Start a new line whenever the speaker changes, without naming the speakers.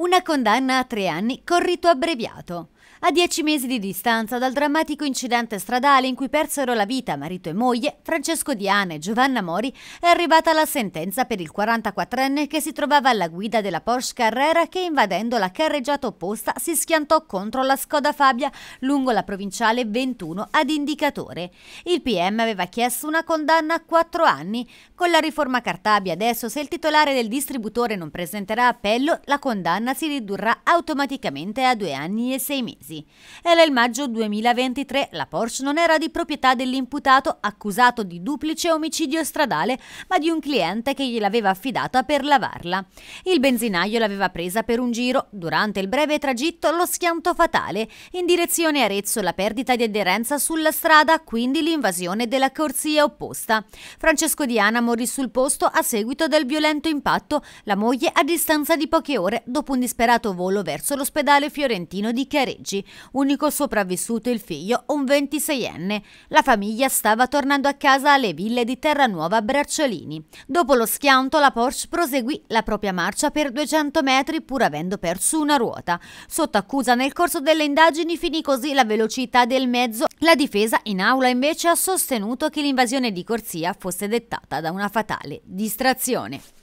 Una condanna a tre anni con rito abbreviato. A dieci mesi di distanza dal drammatico incidente stradale in cui persero la vita marito e moglie, Francesco Diana e Giovanna Mori, è arrivata la sentenza per il 44enne che si trovava alla guida della Porsche Carrera che invadendo la carreggiata opposta si schiantò contro la Scoda Fabia lungo la provinciale 21 ad Indicatore. Il PM aveva chiesto una condanna a quattro anni. Con la riforma Cartabia adesso se il titolare del distributore non presenterà appello, la condanna condanna si ridurrà automaticamente a due anni e sei mesi. Era il maggio 2023, la Porsche non era di proprietà dell'imputato accusato di duplice omicidio stradale, ma di un cliente che gliel'aveva affidata per lavarla. Il benzinaio l'aveva presa per un giro, durante il breve tragitto lo schianto fatale, in direzione Arezzo la perdita di aderenza sulla strada, quindi l'invasione della corsia opposta. Francesco Diana morì sul posto a seguito del violento impatto, la moglie a distanza di poche ore dopo un un disperato volo verso l'ospedale fiorentino di Careggi. Unico sopravvissuto il figlio, un 26enne. La famiglia stava tornando a casa alle ville di Terranuova Bracciolini. Dopo lo schianto la Porsche proseguì la propria marcia per 200 metri pur avendo perso una ruota. Sotto accusa nel corso delle indagini finì così la velocità del mezzo. La difesa in aula invece ha sostenuto che l'invasione di corsia fosse dettata da una fatale distrazione.